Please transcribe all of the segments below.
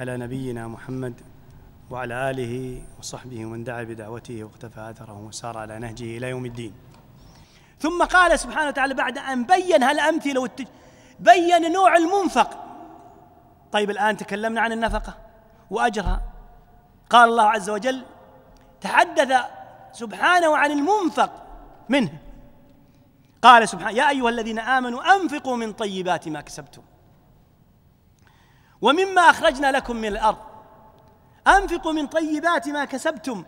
على نبينا محمد وعلى آله وصحبه ومن دعا بدعوته واقتفى أثره وسار على نهجه إلى يوم الدين ثم قال سبحانه وتعالى بعد أن بين هالأمثلة والتج... بين نوع المنفق طيب الآن تكلمنا عن النفقة وأجرها قال الله عز وجل تحدث سبحانه عن المنفق منه قال سبحانه يا أيها الذين آمنوا أنفقوا من طيبات ما كسبتم ومما أخرجنا لكم من الأرض أنفقوا من طيبات ما كسبتم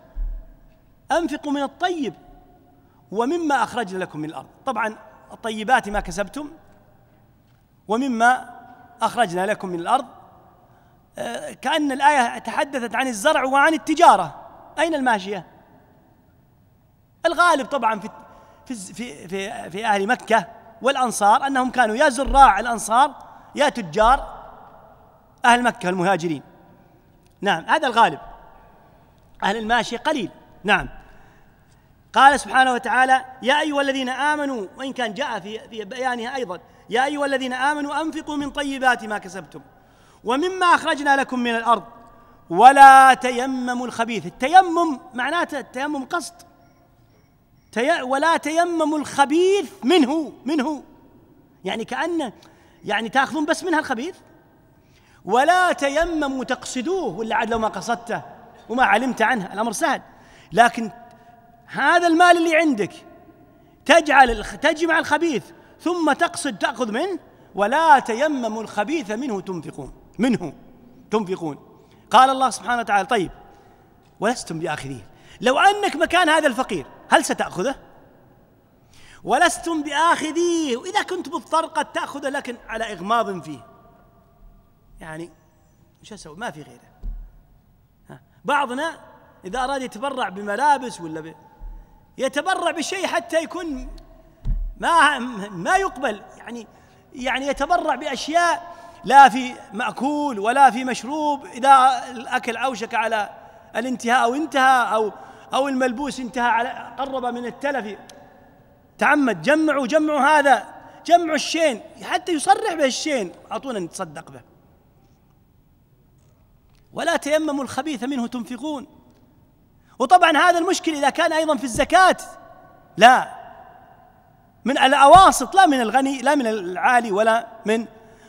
أنفقوا من الطيب ومما أخرجنا لكم من الأرض طبعا الطيبات ما كسبتم ومما أخرجنا لكم من الأرض آه، كأن الآية تحدثت عن الزرع وعن التجارة أين الماشية؟ الغالب طبعا في في في في, في أهل مكة والأنصار أنهم كانوا يا زراع الأنصار يا تجار أهل مكة المهاجرين نعم هذا الغالب أهل الماشية قليل نعم قال سبحانه وتعالى يا أيها الذين آمنوا وإن كان جاء في في بيانها أيضا يا أيها الذين آمنوا أنفقوا من طيبات ما كسبتم ومما أخرجنا لكم من الأرض ولا تيمموا الخبيث التيمم معناته التيمم قصد تي ولا تيمموا الخبيث منه منه يعني كأنه يعني تأخذون بس منها الخبيث ولا تيمموا تقصدوه ولا عاد لو ما قصدته وما علمت عنه الأمر سهل لكن هذا المال اللي عندك تجعل تجمع الخبيث ثم تقصد تأخذ منه ولا تيمموا الخبيث منه تنفقون منه تنفقون قال الله سبحانه وتعالى طيب ولستم بآخذيه لو أنك مكان هذا الفقير هل ستأخذه؟ ولستم بآخذيه وإذا كنت مضطر قد تأخذه لكن على إغماض فيه يعني شو اسوي ما في غيره ها بعضنا اذا اراد يتبرع بملابس ولا ب... يتبرع بشيء حتى يكون ما ما يقبل يعني يعني يتبرع باشياء لا في ماكول ولا في مشروب اذا الاكل اوشك على الانتهاء او انتهى او او الملبوس انتهى على قرب من التلف تعمد جمعوا جمعوا هذا جمعوا الشين حتى يصرح به الشين اعطونا نتصدق به ولا تيمموا الخبيث منه تنفقون وطبعا هذا المشكل إذا كان أيضا في الزكاة لا من الأواسط لا من الغني لا من العالي ولا من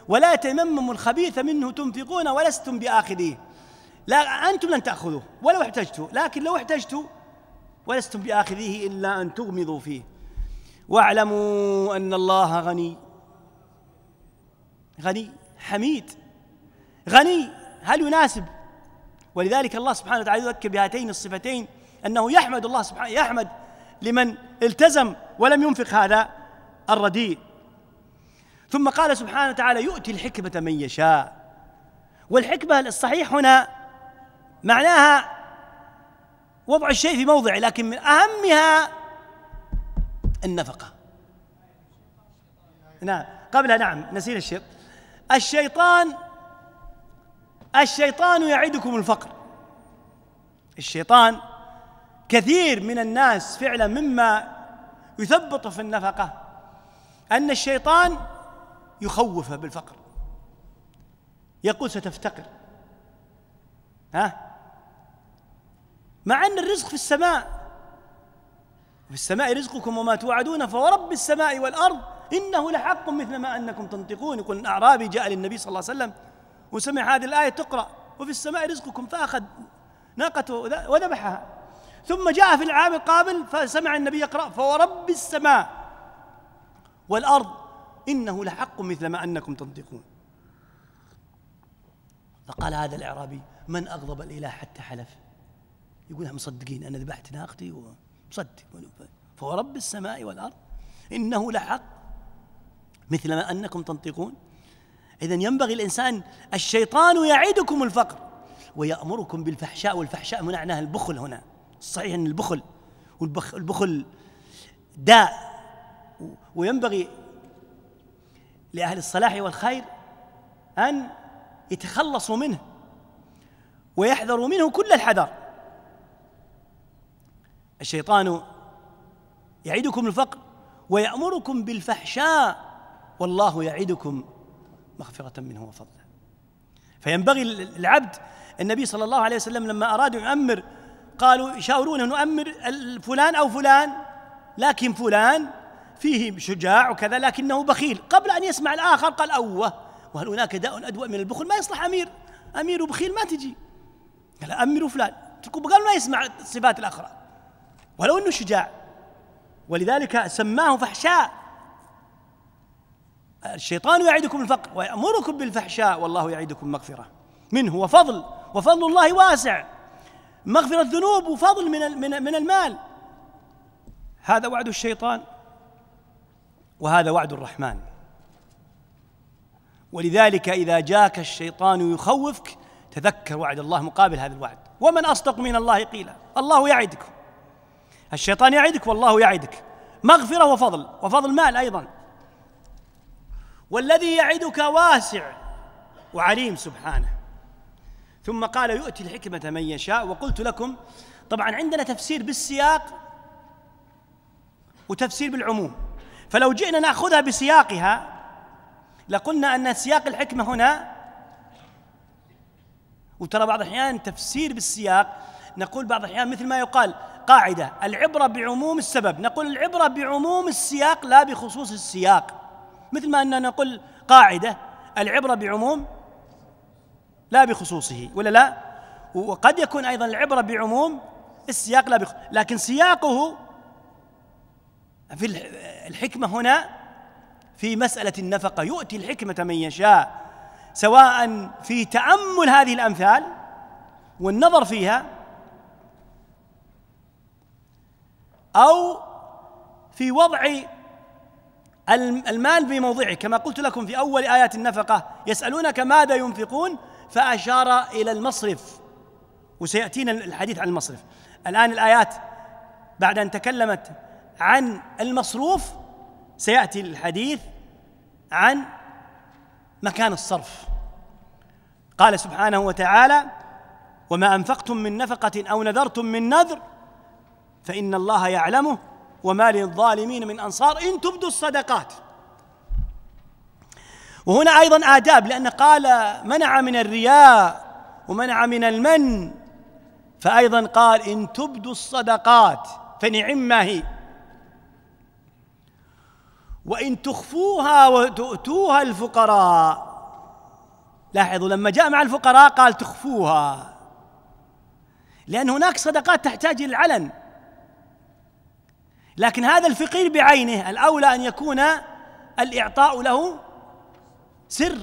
ولا تيمموا الخبيث منه تنفقون ولستم بآخذيه لا أنتم لن تأخذوه ولو احتجتوا لكن لو احتجتوا ولستم بآخذيه إلا أن تغمضوا فيه واعلموا أن الله غني غني حميد غني هل يناسب ولذلك الله سبحانه وتعالى يذكر بهاتين الصفتين أنه يحمد الله سبحانه يحمد لمن التزم ولم ينفق هذا الرديء ثم قال سبحانه وتعالى يؤتي الحكمة من يشاء والحكمة الصحيح هنا معناها وضع الشيء في موضعه لكن من أهمها النفقة نعم قبلها نعم نسينا الشيء الشيطان الشيطان يعدكم الفقر الشيطان كثير من الناس فعلا مما يثبط في النفقة أن الشيطان يخوف بالفقر يقول ستفتقر ها مع أن الرزق في السماء في السماء رزقكم وما توعدون فورب السماء والأرض إنه لحق مثل ما أنكم تنطقون يقول الأعرابي جاء للنبي صلى الله عليه وسلم وسمع هذه الآية تقرأ وفي السماء رزقكم فأخذ ناقته وذبحها ثم جاء في العام القابل فسمع النبي يقرأ فورب السماء والأرض إنه لحق مثل ما أنكم تنطقون فقال هذا الإعرابي من أغضب الإله حتى حلف يقول مصدقين أنا ذبحت ناقتي ومصدق فورب السماء والأرض إنه لحق مثل ما أنكم تنطقون إذا ينبغي الإنسان الشيطان يعدكم الفقر ويأمركم بالفحشاء والفحشاء معناها البخل هنا صحيح أن البخل والبخل داء وينبغي لأهل الصلاح والخير أن يتخلصوا منه ويحذروا منه كل الحذر الشيطان يعدكم الفقر ويأمركم بالفحشاء والله يعدكم مغفرة منه وفضلا فينبغي العبد النبي صلى الله عليه وسلم لما أرادوا يؤمر قالوا أن نؤمر فلان أو فلان لكن فلان فيه شجاع وكذا لكنه بخيل قبل أن يسمع الآخر قال أوه وهل هناك داء أدوأ من البخل ما يصلح أمير أمير وبخيل ما تجي قال أمروا فلان قال ما يسمع الصفات الأخرى ولو أنه شجاع ولذلك سماه فحشاء الشيطان يعدكم الفقر ويأمركم بالفحشاء والله يعدكم مغفرة منه وفضل وفضل الله واسع مغفرة ذنوب وفضل من من المال هذا وعد الشيطان وهذا وعد الرحمن ولذلك إذا جاك الشيطان يخوفك تذكر وعد الله مقابل هذا الوعد ومن أصدق من الله قيلا الله يعدك الشيطان يعدك والله يعدك مغفرة وفضل وفضل مال أيضا والذي يعدك واسع وعليم سبحانه ثم قال يؤتي الحكمة من يشاء وقلت لكم طبعا عندنا تفسير بالسياق وتفسير بالعموم فلو جئنا ناخذها بسياقها لقلنا ان سياق الحكمه هنا وترى بعض الاحيان تفسير بالسياق نقول بعض الاحيان مثل ما يقال قاعده العبره بعموم السبب نقول العبره بعموم السياق لا بخصوص السياق مثل ما أننا نقول قاعدة العبرة بعموم لا بخصوصه ولا لا وقد يكون أيضا العبرة بعموم السياق لا بخصوصه لكن سياقه في الحكمة هنا في مسألة النفقة يؤتي الحكمة من يشاء سواء في تأمل هذه الأمثال والنظر فيها أو في وضع المال بموضعه كما قلت لكم في أول آيات النفقة يسألونك ماذا ينفقون فأشار إلى المصرف وسيأتينا الحديث عن المصرف الآن الآيات بعد أن تكلمت عن المصروف سيأتي الحديث عن مكان الصرف قال سبحانه وتعالى وما أنفقتم من نفقة أو نذرتم من نذر فإن الله يعلمه وما للظالمين من أنصار إن تبدوا الصدقات وهنا أيضا آداب لأن قال منع من الرياء ومنع من المن فأيضا قال إن تبدوا الصدقات فنعم هي وإن تخفوها وتؤتوها الفقراء لاحظوا لما جاء مع الفقراء قال تخفوها لأن هناك صدقات تحتاج إلى العلن لكن هذا الفقير بعينه الأولى أن يكون الإعطاء له سر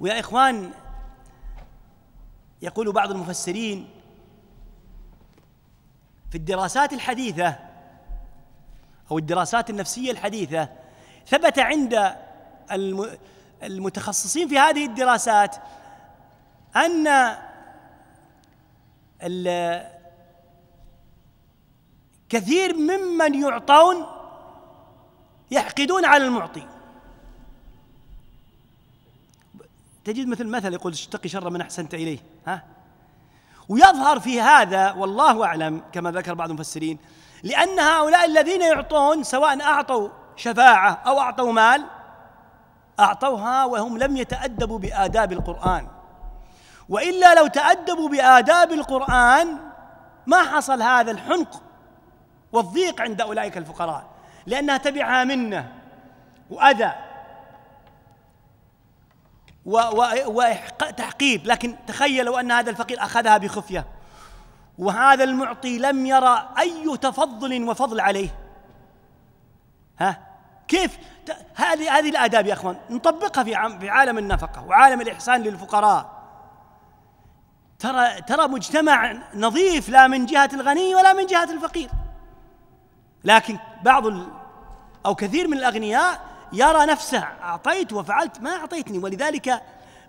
ويا إخوان يقول بعض المفسرين في الدراسات الحديثة أو الدراسات النفسية الحديثة ثبت عند المتخصصين في هذه الدراسات أن كثير ممن يعطون يحقدون على المعطي تجد مثل مثل يقول اشتقي شر من احسنت اليه ها ويظهر في هذا والله اعلم كما ذكر بعض المفسرين لان هؤلاء الذين يعطون سواء اعطوا شفاعه او اعطوا مال اعطوها وهم لم يتادبوا باداب القران والا لو تادبوا باداب القران ما حصل هذا الحنق والضيق عند أولئك الفقراء لأنها تبعها منة وأذى وتحقير لكن تخيلوا أن هذا الفقير أخذها بخفية وهذا المعطي لم يرى أي تفضل وفضل عليه ها كيف هذه هذه الآداب يا أخوان نطبقها في في عالم النفقة وعالم الإحسان للفقراء ترى ترى مجتمع نظيف لا من جهة الغني ولا من جهة الفقير لكن بعض ال أو كثير من الأغنياء يرى نفسه أعطيت وفعلت ما أعطيتني ولذلك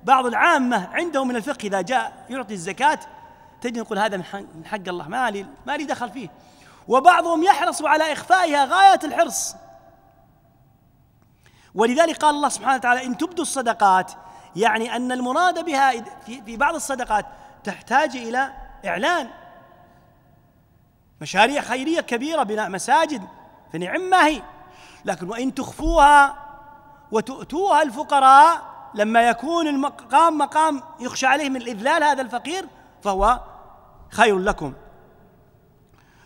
بعض العامة عندهم من الفقه إذا جاء يعطي الزكاة تجد يقول هذا من حق الله ما لي ما لي دخل فيه وبعضهم يحرص على إخفائها غاية الحرص ولذلك قال الله سبحانه وتعالى إن تبدوا الصدقات يعني أن المراد بها في بعض الصدقات تحتاج إلى إعلان مشاريع خيرية كبيرة بناء مساجد فنعم ما هي لكن وإن تخفوها وتؤتوها الفقراء لما يكون المقام مقام يخشى عليه من الإذلال هذا الفقير فهو خير لكم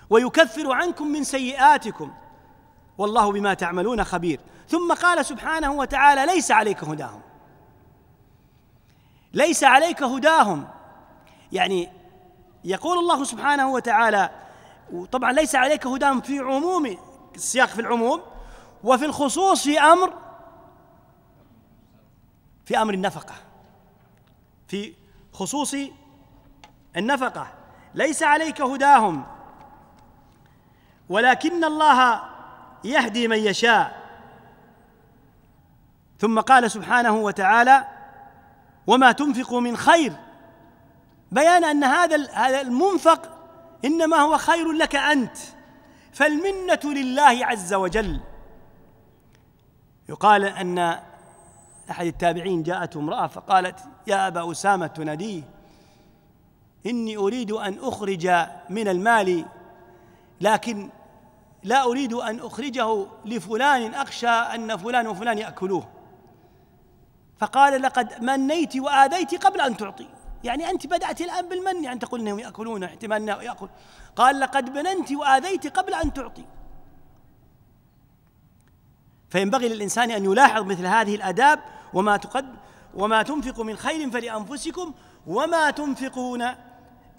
ويكفر عنكم من سيئاتكم والله بما تعملون خبير ثم قال سبحانه وتعالى ليس عليك هداهم ليس عليك هداهم يعني يقول الله سبحانه وتعالى وطبعا ليس عليك هدام في عموم السياق في العموم وفي الخصوص في أمر في أمر النفقة في خصوص النفقة ليس عليك هداهم ولكن الله يهدي من يشاء ثم قال سبحانه وتعالى وما تنفقوا من خير بيان ان هذا هذا المنفق انما هو خير لك انت فالمنه لله عز وجل يقال ان احد التابعين جاءته امراه فقالت يا ابا اسامه تناديه اني اريد ان اخرج من المال لكن لا اريد ان اخرجه لفلان اخشى ان فلان وفلان ياكلوه فقال لقد منيت واذيت قبل ان تعطي يعني أنت بدأت الآن بالمن يعني تقول أنهم يأكلون احتمال أنه يأكل قال لقد مننت وآذيت قبل أن تعطي فينبغي للإنسان أن يلاحظ مثل هذه الآداب وما تقد وما تنفق من خير فلأنفسكم وما تنفقون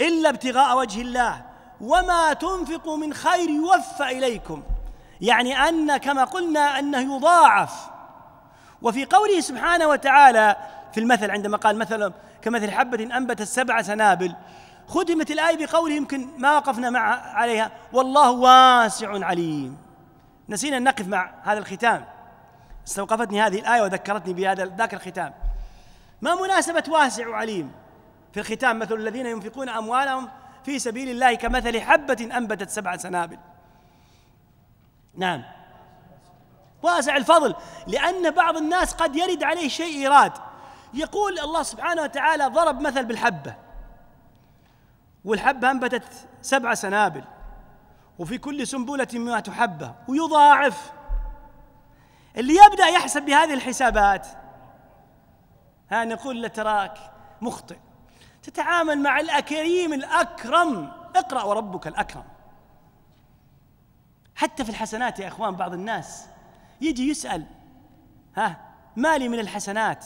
إلا ابتغاء وجه الله وما تنفقوا من خير يوفى إليكم يعني أن كما قلنا أنه يضاعف وفي قوله سبحانه وتعالى في المثل عندما قال مثلا كمثل حبة أنبتت سبع سنابل ختمت الآية بقوله يمكن ما وقفنا مع عليها والله واسع عليم نسينا أن نقف مع هذا الختام استوقفتني هذه الآية وذكرتني بهذا ذاك الختام ما مناسبة واسع عليم في الختام مثل الذين ينفقون أموالهم في سبيل الله كمثل حبة أنبتت سبع سنابل نعم واسع الفضل لأن بعض الناس قد يرد عليه شيء إيراد يقول الله سبحانه وتعالى ضرب مثل بالحبة والحبة أنبتت سبع سنابل وفي كل سنبلة مئة حبة ويضاعف اللي يبدأ يحسب بهذه الحسابات ها نقول لتراك مخطئ تتعامل مع الأكريم الأكرم اقرأ وربك الأكرم حتى في الحسنات يا إخوان بعض الناس يجي يسأل ها مالي من الحسنات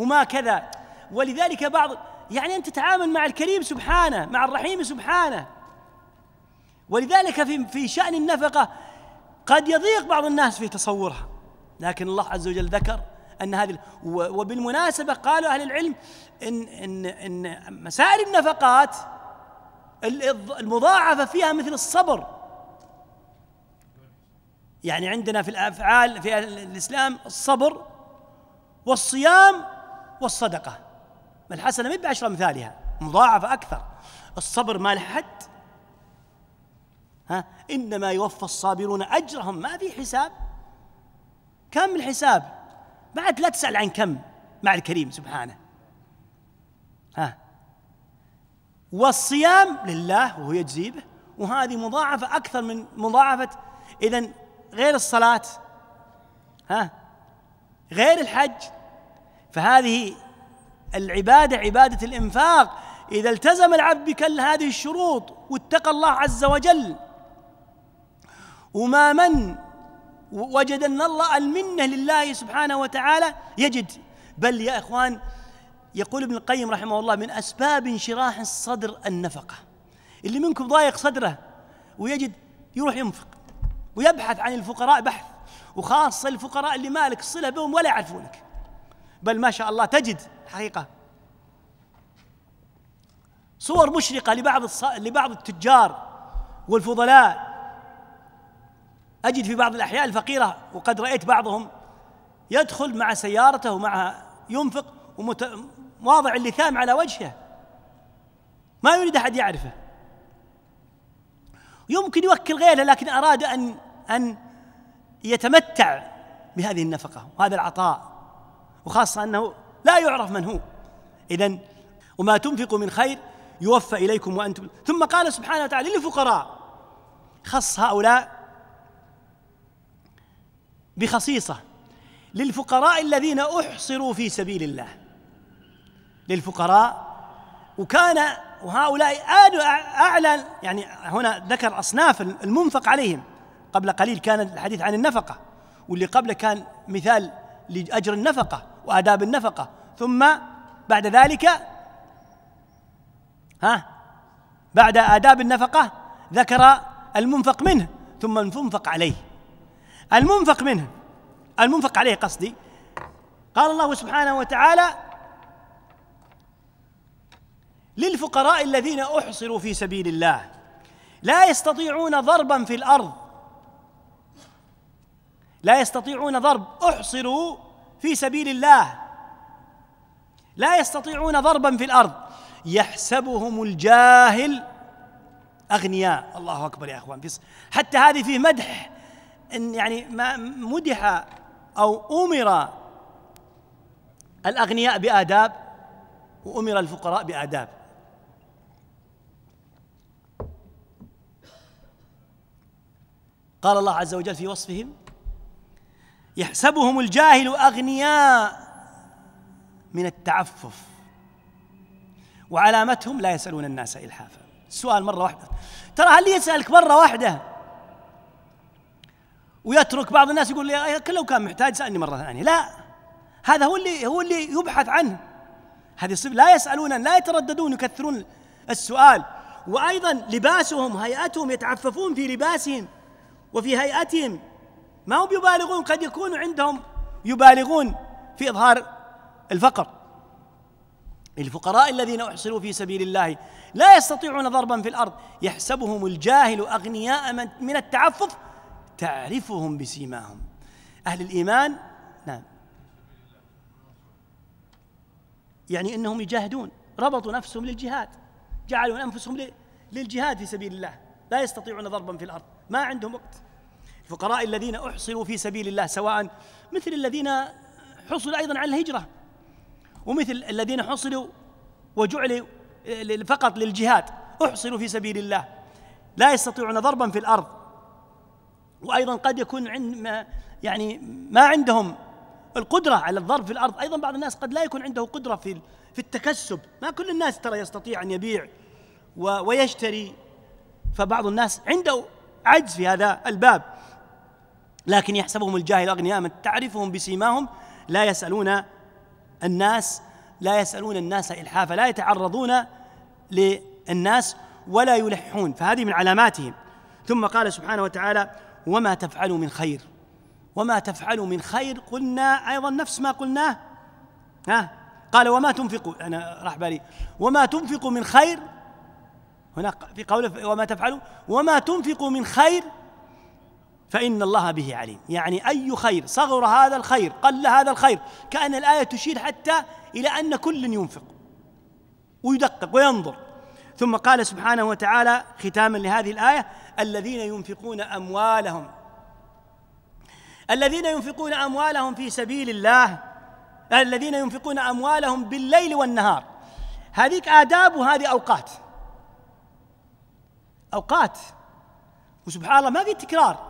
وما كذا ولذلك بعض يعني انت تتعامل مع الكريم سبحانه مع الرحيم سبحانه ولذلك في في شأن النفقة قد يضيق بعض الناس في تصورها لكن الله عز وجل ذكر أن هذه وبالمناسبة قالوا أهل العلم إن إن إن مسائل النفقات المضاعفة فيها مثل الصبر يعني عندنا في الأفعال في الإسلام الصبر والصيام والصدقة الحسنة ما بعشرة أمثالها مضاعفة أكثر الصبر ما له حد ها إنما يوفى الصابرون أجرهم ما في حساب كم الحساب بعد لا تسأل عن كم مع الكريم سبحانه ها والصيام لله وهو يجزي به وهذه مضاعفة أكثر من مضاعفة إذا غير الصلاة ها غير الحج فهذه العبادة عبادة الإنفاق إذا التزم العبد بكل هذه الشروط واتقى الله عز وجل وما من وجد أن الله المنة لله سبحانه وتعالى يجد بل يا إخوان يقول ابن القيم رحمه الله من أسباب انشراح الصدر النفقة اللي منكم ضايق صدره ويجد يروح ينفق ويبحث عن الفقراء بحث وخاصة الفقراء اللي مالك صلة بهم ولا يعرفونك بل ما شاء الله تجد الحقيقة صور مشرقة لبعض الص... لبعض التجار والفضلاء أجد في بعض الأحياء الفقيرة وقد رأيت بعضهم يدخل مع سيارته ومع ينفق ومت... واضع اللثام على وجهه ما يريد أحد يعرفه يمكن يوكل غيره لكن أراد أن أن يتمتع بهذه النفقة وهذا العطاء وخاصة أنه لا يعرف من هو إذا وما تنفقوا من خير يوفى إليكم وأنتم ثم قال سبحانه وتعالى للفقراء خص هؤلاء بخصيصة للفقراء الذين أحصروا في سبيل الله للفقراء وكان وهؤلاء أعلى يعني هنا ذكر أصناف المنفق عليهم قبل قليل كان الحديث عن النفقة واللي قبله كان مثال لأجر النفقة وآداب النفقة ثم بعد ذلك ها بعد آداب النفقة ذكر المنفق منه ثم المنفق عليه المنفق منه المنفق عليه قصدي قال الله سبحانه وتعالى للفقراء الذين احصروا في سبيل الله لا يستطيعون ضربا في الارض لا يستطيعون ضرب احصروا في سبيل الله لا يستطيعون ضربا في الارض يحسبهم الجاهل اغنياء الله اكبر يا اخوان حتى هذه فيه مدح ان يعني ما مدح او امر الاغنياء باداب وامر الفقراء باداب قال الله عز وجل في وصفهم يحسبهم الجاهل اغنياء من التعفف وعلامتهم لا يسالون الناس الحافا السؤال مره واحده ترى هل يسالك مره واحده ويترك بعض الناس يقول لي لو كان محتاج سالني مره ثانيه لا هذا هو اللي هو اللي يبحث عنه هذه الصفه لا يسالون لا يترددون يكثرون السؤال وايضا لباسهم هيئتهم يتعففون في لباسهم وفي هيئتهم ما هم يبالغون قد يكون عندهم يبالغون في إظهار الفقر الفقراء الذين أحصروا في سبيل الله لا يستطيعون ضربا في الأرض يحسبهم الجاهل أغنياء من التعفف تعرفهم بسيماهم أهل الإيمان نعم يعني أنهم يجاهدون ربطوا نفسهم للجهاد جعلوا أنفسهم للجهاد في سبيل الله لا يستطيعون ضربا في الأرض ما عندهم وقت الفقراء الذين احصروا في سبيل الله سواء مثل الذين حصلوا ايضا على الهجره ومثل الذين حصلوا وجعلوا فقط للجهاد احصروا في سبيل الله لا يستطيعون ضربا في الارض وايضا قد يكون عند يعني ما عندهم القدره على الضرب في الارض ايضا بعض الناس قد لا يكون عنده قدره في في التكسب ما كل الناس ترى يستطيع ان يبيع ويشتري فبعض الناس عنده عجز في هذا الباب لكن يحسبهم الجاهل أغنياء من تعرفهم بسيماهم لا يسألون الناس لا يسألون الناس إلحافا لا يتعرضون للناس ولا يلحون فهذه من علاماتهم ثم قال سبحانه وتعالى وما تفعلوا من خير وما تفعلوا من خير قلنا أيضا نفس ما قلناه ها قال وما تنفقوا أنا راح بالي وما تنفقوا من خير هناك في قوله وما تفعلوا وما تنفقوا من خير فإن الله به عليم يعني أي خير صغر هذا الخير قل هذا الخير كأن الآية تشير حتى إلى أن كل ينفق ويدقق وينظر ثم قال سبحانه وتعالى ختاما لهذه الآية الذين ينفقون أموالهم الذين ينفقون أموالهم في سبيل الله الذين ينفقون أموالهم بالليل والنهار هذيك آداب وهذه أوقات أوقات وسبحان الله ما في تكرار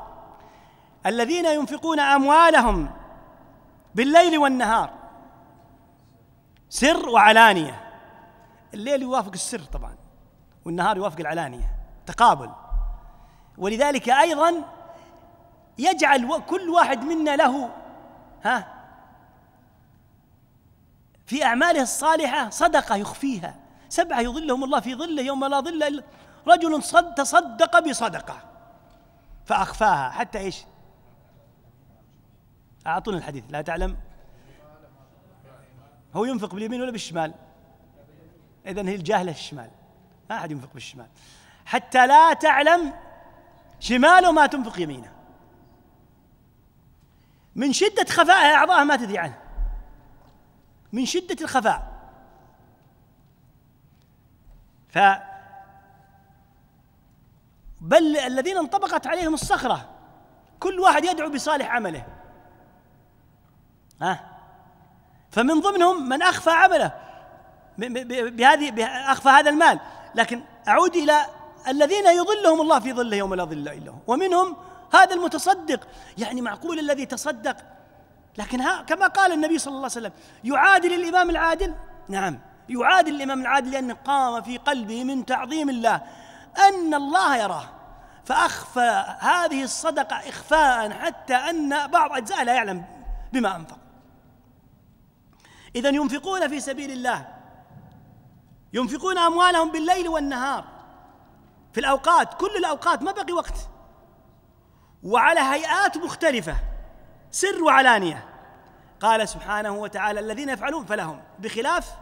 الذين ينفقون اموالهم بالليل والنهار سر وعلانيه الليل يوافق السر طبعا والنهار يوافق العلانيه تقابل ولذلك ايضا يجعل كل واحد منا له ها في اعماله الصالحه صدقه يخفيها سبعه يظلهم الله في ظله يوم لا ظل الا رجل صد تصدق بصدقه فاخفاها حتى ايش؟ أعطونا الحديث لا تعلم هو ينفق باليمين ولا بالشمال إذن هي الجاهلة الشمال ما أحد ينفق بالشمال حتى لا تعلم شماله ما تنفق يمينه من شدة خفاء أعضاءها ما تدري عنه من شدة الخفاء ف بل الذين انطبقت عليهم الصخرة كل واحد يدعو بصالح عمله ها فمن ضمنهم من اخفى عمله بهذه اخفى هذا المال لكن اعود الى الذين يظلهم الله في ظله يوم لا ظل الا هو ومنهم هذا المتصدق يعني معقول الذي تصدق لكن ها كما قال النبي صلى الله عليه وسلم يعادل الامام العادل نعم يعادل الامام العادل لان قام في قلبه من تعظيم الله ان الله يراه فاخفى هذه الصدقه اخفاء حتى ان بعض اجزاء لا يعلم بما انفق إذا ينفقون في سبيل الله ينفقون أموالهم بالليل والنهار في الأوقات كل الأوقات ما بقي وقت وعلى هيئات مختلفة سر وعلانية قال سبحانه وتعالى الذين يفعلون فلهم بخلاف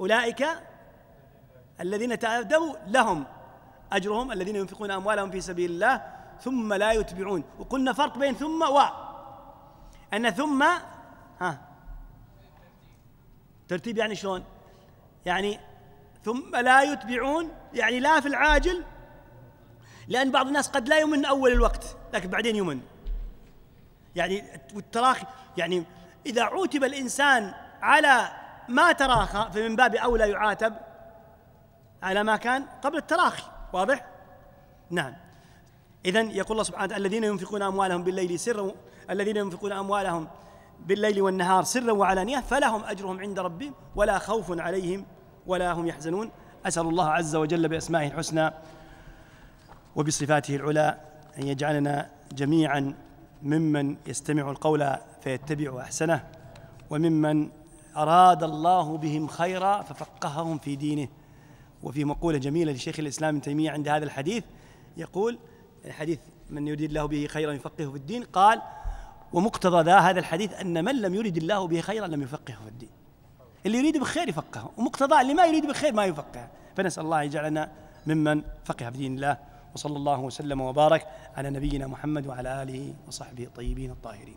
أولئك الذين تأدبوا لهم أجرهم الذين ينفقون أموالهم في سبيل الله ثم لا يتبعون وقلنا فرق بين ثم و أن ثم ها ترتيب يعني شلون يعني ثم لا يتبعون يعني لا في العاجل لأن بعض الناس قد لا يمن أول الوقت لكن بعدين يمن يعني والتراخي يعني إذا عوتب الإنسان على ما تراخى فمن باب أولى يعاتب على ما كان قبل التراخي واضح؟ نعم إذا يقول الله سبحانه الذين ينفقون أموالهم بالليل سرا الذين ينفقون أموالهم بالليل والنهار سرا وعلانية فلهم أجرهم عند ربهم ولا خوف عليهم ولا هم يحزنون أسأل الله عز وجل بأسمائه الحسنى وبصفاته العلى أن يجعلنا جميعا ممن يستمع القول فيتبع أحسنه وممن أراد الله بهم خيرا ففقههم في دينه وفي مقولة جميلة لشيخ الإسلام ابن تيمية عند هذا الحديث يقول الحديث من يريد الله به خيرا يفقهه في الدين قال ومقتضى هذا الحديث أن من لم يرد الله به خيرا لم يفقهه في الدين اللي يريد بالخير يفقهه ومقتضى اللي ما يريد بالخير ما يفقهه فنسأل الله يجعلنا ممن فقه في دين الله وصلى الله وسلم وبارك على نبينا محمد وعلى آله وصحبه الطيبين الطاهرين